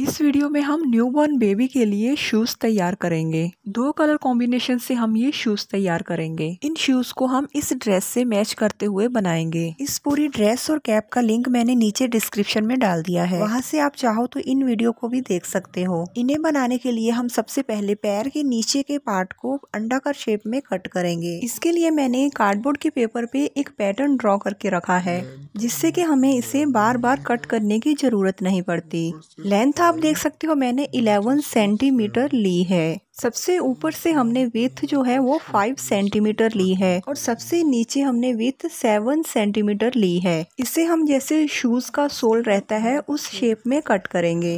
इस वीडियो में हम न्यूबॉर्न बेबी के लिए शूज़ तैयार करेंगे दो कलर कॉम्बिनेशन से हम ये शूज़ तैयार करेंगे इन शूज़ को हम इस ड्रेस से मैच करते हुए बनाएंगे इस पूरी ड्रेस और कैप का लिंक मैंने नीचे डिस्क्रिप्शन में डाल दिया है वहाँ से आप चाहो तो इन वीडियो को भी देख सकते हो इन्हें बनाने के लिए हम सबसे पहले पैर के नीचे के पार्ट को कर शेप में कट करेंगे इसके लिए मैंने कार्डबोर्ड के पेपर पे एक पैटर्न ड्रॉ करके रखा है जिससे कि हमें इसे बार बार कट करने की ज़रूरत नहीं पड़ती लेंथ आप देख सकते हो मैंने 11 सेंटीमीटर ली है सबसे ऊपर से हमने विथ जो है वो 5 सेंटीमीटर ली है और सबसे नीचे हमने विथ 7 सेंटीमीटर ली है इसे हम जैसे शूज़ का सोल रहता है उस शेप में कट करेंगे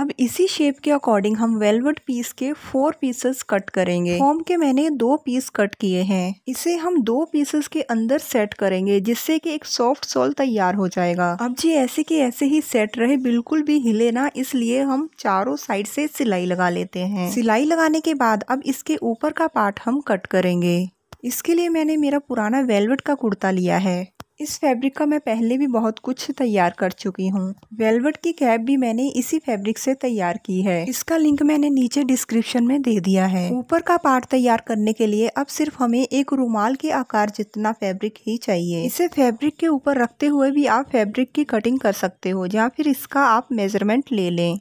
अब इसी शेप के अकॉर्डिंग हम वेलवेट पीस के फोर पीसेस कट करेंगे फॉर्म के मैंने दो पीस कट किए हैं इसे हम दो पीसेस के अंदर सेट करेंगे जिससे कि एक सॉफ्ट सोल तैयार हो जाएगा अब जी ऐसे के ऐसे ही सेट रहे बिल्कुल भी हिले ना इसलिए हम चारों साइड से सिलाई लगा लेते हैं सिलाई लगाने के बाद अब इसके ऊपर का पार्ट हम कट करेंगे इसके लिए मैंने मेरा पुराना वेलवेट का कुर्ता लिया है इस फैब्रिक का मैं पहले भी बहुत कुछ तैयार कर चुकी हूँ वेलवेट की कैप भी मैंने इसी फैब्रिक से तैयार की है इसका लिंक मैंने नीचे डिस्क्रिप्शन में दे दिया है ऊपर का पार्ट तैयार करने के लिए अब सिर्फ हमें एक रुमाल के आकार जितना फैब्रिक ही चाहिए इसे फैब्रिक के ऊपर रखते हुए भी आप फैब्रिक की कटिंग कर सकते हो या फिर इसका आप मेजरमेंट ले लें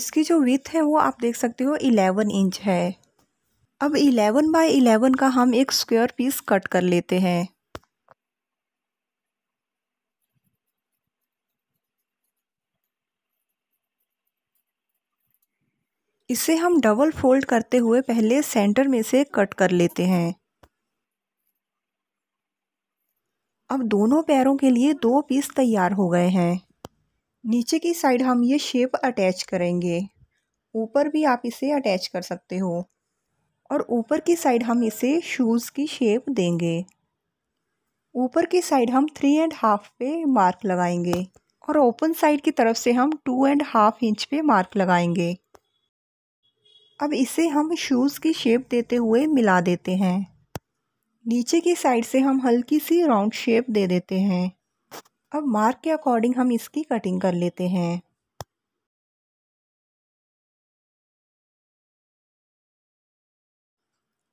इसकी जो विथ है वो आप देख सकते हो इलेवन इंच है अब इलेवन बाय इलेवन का हम एक स्क्वेयर पीस कट कर लेते हैं इसे हम डबल फोल्ड करते हुए पहले सेंटर में से कट कर लेते हैं अब दोनों पैरों के लिए दो पीस तैयार हो गए हैं नीचे की साइड हम ये शेप अटैच करेंगे ऊपर भी आप इसे अटैच कर सकते हो और ऊपर की साइड हम इसे शूज़ की शेप देंगे ऊपर की साइड हम थ्री एंड हाफ पे मार्क लगाएंगे और ओपन साइड की तरफ से हम टू एंड हाफ इंच पे मार्क लगाएंगे अब इसे हम शूज़ की शेप देते हुए मिला देते हैं नीचे की साइड से हम हल्की सी राउंड शेप दे देते हैं अब मार्क के अकॉर्डिंग हम इसकी कटिंग कर लेते हैं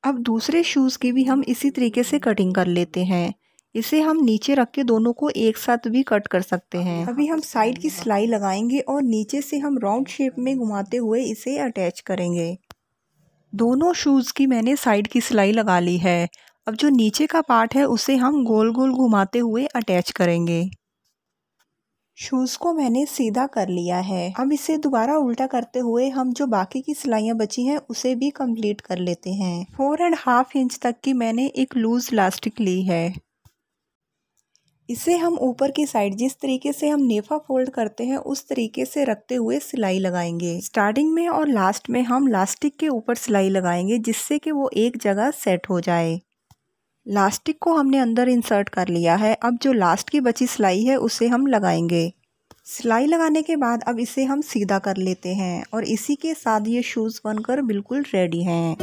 अब दूसरे शूज़ की भी हम इसी तरीके से कटिंग कर लेते हैं इसे हम नीचे रख के दोनों को एक साथ भी कट कर सकते हैं अभी हम साइड की सिलाई लगाएंगे और नीचे से हम राउंड शेप में घुमाते हुए इसे अटैच करेंगे दोनों शूज़ की मैंने साइड की सिलाई लगा ली है अब जो नीचे का पार्ट है उसे हम गोल गोल घुमाते हुए अटैच करेंगे शूज़ को मैंने सीधा कर लिया है अब इसे दोबारा उल्टा करते हुए हम जो बाकी की सिलाइयाँ बची हैं उसे भी कंप्लीट कर लेते हैं फोर एंड हाफ इंच तक की मैंने एक लूज़ लास्टिक ली है इसे हम ऊपर की साइड जिस तरीके से हम नेफा फोल्ड करते हैं उस तरीके से रखते हुए सिलाई लगाएंगे स्टार्टिंग में और लास्ट में हम लास्टिक के ऊपर सिलाई लगाएंगे जिससे कि वो एक जगह सेट हो जाए लास्टिक को हमने अंदर इंसर्ट कर लिया है अब जो लास्ट की बची सिलाई है उसे हम लगाएंगे सिलाई लगाने के बाद अब इसे हम सीधा कर लेते हैं और इसी के साथ ये शूज़ बनकर बिल्कुल रेडी हैं